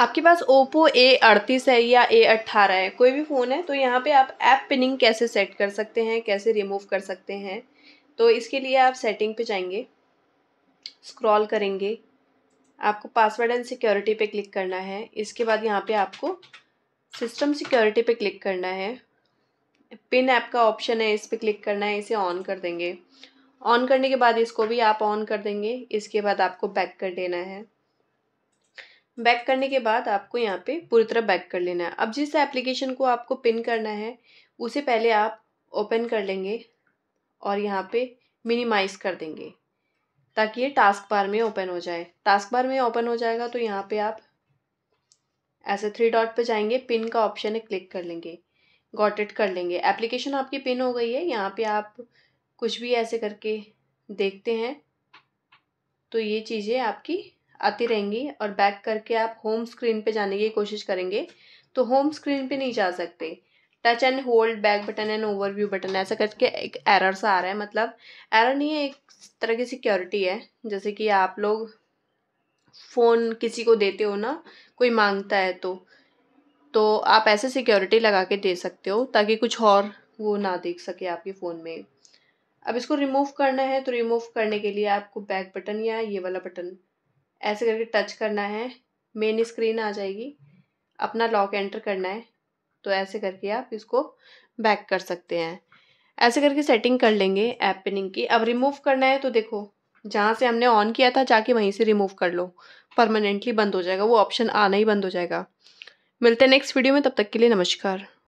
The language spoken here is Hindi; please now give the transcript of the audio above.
आपके पास ओप्पो ए अड़तीस है या ए अट्ठारह है कोई भी फ़ोन है तो यहाँ पे आप ऐप पिनिंग कैसे सेट कर सकते हैं कैसे रिमूव कर सकते हैं तो इसके लिए आप सेटिंग पे जाएंगे स्क्रॉल करेंगे आपको पासवर्ड एंड सिक्योरिटी पे क्लिक करना है इसके बाद यहाँ पे आपको सिस्टम सिक्योरिटी पे क्लिक करना है पिन ऐप का ऑप्शन है इस पर क्लिक करना है इसे ऑन कर देंगे ऑन करने के बाद इसको भी आप ऑन कर देंगे इसके बाद आपको बैक कर देना है बैक करने के बाद आपको यहाँ पे पूरी तरह बैक कर लेना है अब जिस एप्लीकेशन को आपको पिन करना है उसे पहले आप ओपन कर लेंगे और यहाँ पे मिनिमाइज़ कर देंगे ताकि ये टास्क बार में ओपन हो जाए टास्क बार में ओपन हो जाएगा तो यहाँ पे आप ऐसे थ्री डॉट पे जाएंगे पिन का ऑप्शन है क्लिक कर लेंगे गॉट इट कर लेंगे एप्लीकेशन आपकी पिन हो गई है यहाँ पे आप कुछ भी ऐसे करके देखते हैं तो ये चीज़ें आपकी आती रहेंगी और बैक करके आप होम स्क्रीन पे जाने की कोशिश करेंगे तो होम स्क्रीन पे नहीं जा सकते touch and hold back button and overview button ऐसा करके एक एरर सा आ रहा है मतलब एरर नहीं है एक तरह की सिक्योरिटी है जैसे कि आप लोग फ़ोन किसी को देते हो ना कोई मांगता है तो तो आप ऐसे सिक्योरिटी लगा के दे सकते हो ताकि कुछ और वो ना देख सके आपके फ़ोन में अब इसको रिमूव करना है तो रिमूव करने के लिए आपको बैक बटन या ये वाला बटन ऐसे करके टच करना है मेन स्क्रीन आ जाएगी अपना लॉक एंटर करना है तो ऐसे करके आप इसको बैक कर सकते हैं ऐसे करके सेटिंग कर लेंगे ऐप पिनिंग की अब रिमूव करना है तो देखो जहाँ से हमने ऑन किया था जाके वहीं से रिमूव कर लो परमानेंटली बंद हो जाएगा वो ऑप्शन आना ही बंद हो जाएगा मिलते हैं नेक्स्ट वीडियो में तब तक के लिए नमस्कार